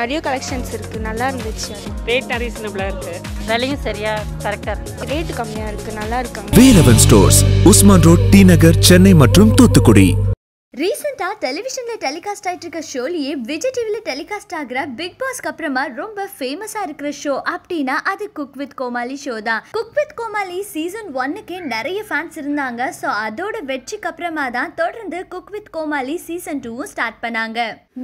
நிறைய கலெக்ஷன்ஸ் இருக்குது நல்லா இருந்துச்சு ரேட் ரீசனபிளா இருக்குது விலையும் சரியாக கரெக்டாக இருக்குது ரேட் கம்மியாக இருக்குது நல்லா இருக்காங்க Veeravan stores Usman road T Nagar Chennai மற்றும் தூத்துக்குடி ரீசெண்டாக டெலிவிஷனில் டெலிகாஸ்ட் ஆகிட்டு இருக்க ஷோலேயே விஜய் டிவியில் டெலிகாஸ்ட் ஆகிற பிக் பாஸ்க்கு அப்புறமா ரொம்ப ஃபேமஸாக இருக்கிற ஷோ அப்படின்னா அது குக் வித் கோமாளி ஷோ தான் குக் வித் கோமாளி சீசன் ஒன்னுக்கே நிறைய ஃபேன்ஸ் இருந்தாங்க ஸோ அதோட வெற்றிக்கு அப்புறமா தான் தொடர்ந்து குக் வித் கோமாளி சீசன் டூவும் ஸ்டார்ட் பண்ணாங்க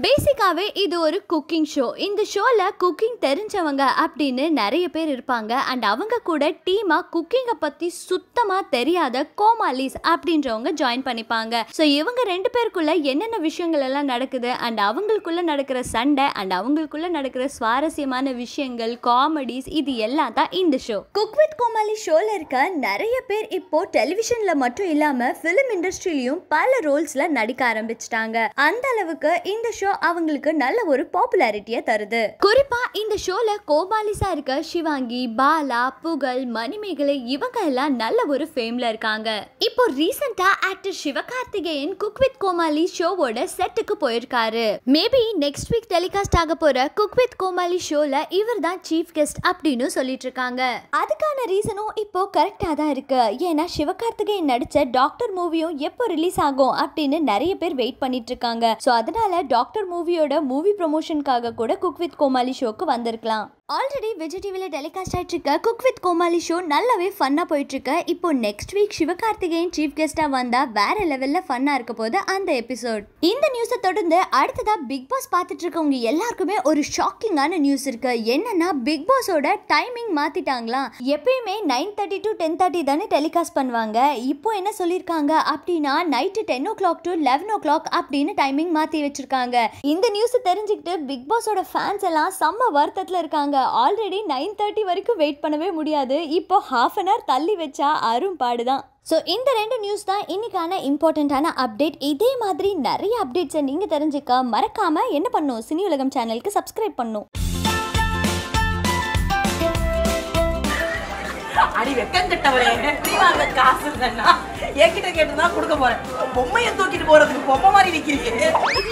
பேசிக்காகவே இது ஒரு குக்கிங் ஷோ இந்த ஷோவில் குக்கிங் தெரிஞ்சவங்க அப்படின்னு நிறைய பேர் இருப்பாங்க அண்ட் அவங்க கூட டீமாக குக்கிங்கை பற்றி சுத்தமாக தெரியாத கோமாலிஸ் அப்படின்றவங்க ஜாயின் பண்ணிப்பாங்க ஸோ இவங்க ரெண்டு பேருக்குள்ள என்னென்ன விஷயங்கள் எல்லாம் நடக்குது அண்ட் அவங்களுக்குள்ள நடக்கிற சண்டை அண்ட் அவங்களுக்குள்ள நடக்கிற சுவாரஸ்யமான விஷயங்கள் காமெடிஸ் இது எல்லாம் தான் இந்த ஷோ குக் வித் கோமாளி ஷோல இருக்க நிறைய பேர் இப்போ டெலிவிஷன்ல மட்டும் இல்லாம பிலிம் இண்டஸ்ட்ரியிலையும் பல ரோல்ஸ்ல நடிக்க ஆரம்பிச்சிட்டாங்க அந்த அளவுக்கு இந்த ஷோ அவங்களுக்கு நல்ல ஒரு பாப்புலாரிட்டியை தருது குறிப்பா இந்த ஷோல கோபாலிசா இருக்க சிவாங்கி பாலா புகழ் மணிமேகலை இவங்க எல்லாம் நல்ல ஒரு ஃபேம்ல இருக்காங்க இப்போ ரீசெண்டா actor Sivakarthikeyan cook with Komali ஷோவோட செட்டுக்கு போயிருக்காரு மேபி நெக்ஸ்ட் வீக் டெலிகாஸ்ட் ஆக போற குக் வித் கோமாளி ஷோல இவர் தான் சீஃப் கெஸ்ட் அப்படின்னு சொல்லிட்டு இருக்காங்க அதுக்கான ரீசனும் இப்போ கரெக்டா தான் இருக்கு ஏன்னா சிவகார்த்திகேயன் நடிச்ச டாக்டர் மூவியும் எப்போ ரிலீஸ் ஆகும் அப்படின்னு நிறைய பேர் வெயிட் பண்ணிட்டு இருக்காங்க ஸோ அதனால டாக்டர் மூவியோட மூவி ப்ரொமோஷனுக்காக கூட குக் வித் கோமாளி ஷோக்கு வந்திருக்கலாம் ஆல்ரெடி விஜய் டிவியில் டெலிகாஸ்ட் ஆகிட்ருக்க குக் வித் கோமாளி ஷோ நல்லாவே ஃபன்னாக போயிட்டுருக்கு இப்போ நெக்ஸ்ட் வீக் சிவகார்த்திகேயன் சீஃப் கெஸ்ட்டாக வந்தால் வேறு லெவலில் ஃபன்னாக இருக்க போது அந்த எபிசோட் இந்த நியூஸை தொடர்ந்து அடுத்ததாக பிக் பாஸ் பார்த்துட்டு இருக்கவங்க எல்லாருக்குமே ஒரு ஷாக்கிங்கான நியூஸ் இருக்குது என்னென்னா பிக் பாஸோட டைமிங் மாற்றிட்டாங்களா எப்பயுமே nine thirty to ten thirty தானே டெலிகாஸ்ட் பண்ணுவாங்க இப்போ என்ன சொல்லியிருக்காங்க அப்படின்னா night ten o'clock to eleven o'clock அப்படின்னு டைமிங் மாற்றி வச்சுருக்காங்க இந்த நியூஸை தெரிஞ்சுக்கிட்டு பிக் பாஸோட ஃபேன்ஸ் எல்லாம் செம்ம வருத்தத்தில் இருக்காங்க ஆல்ரெடி நைன் தேர்ட்டி வரைக்கும் வெயிட் பண்ணவே முடியாது இப்போ ஹாஃப் அன் ஹவர் தள்ளி வச்சா அரும் பாடு தான் ஸோ இந்த ரெண்டு நியூஸ் தான் இன்னைக்கான இம்பார்ட்டண்ட்டான அப்டேட் இதே மாதிரி நிறைய அப்டேட்ஸை நீங்கள் தெரிஞ்சுக்க மறக்காமல் என்ன பண்ணும் சினி உலகம் சேனலுக்கு சப்ஸ்கிரைப் பண்ணும் அடி வெக்கம் கட்டவரே அந்த காசு கொடுக்க போறேன் பொம்மையை தூக்கிட்டு போறதுக்கு பொம்மை மாதிரி நிக்கிறீங்க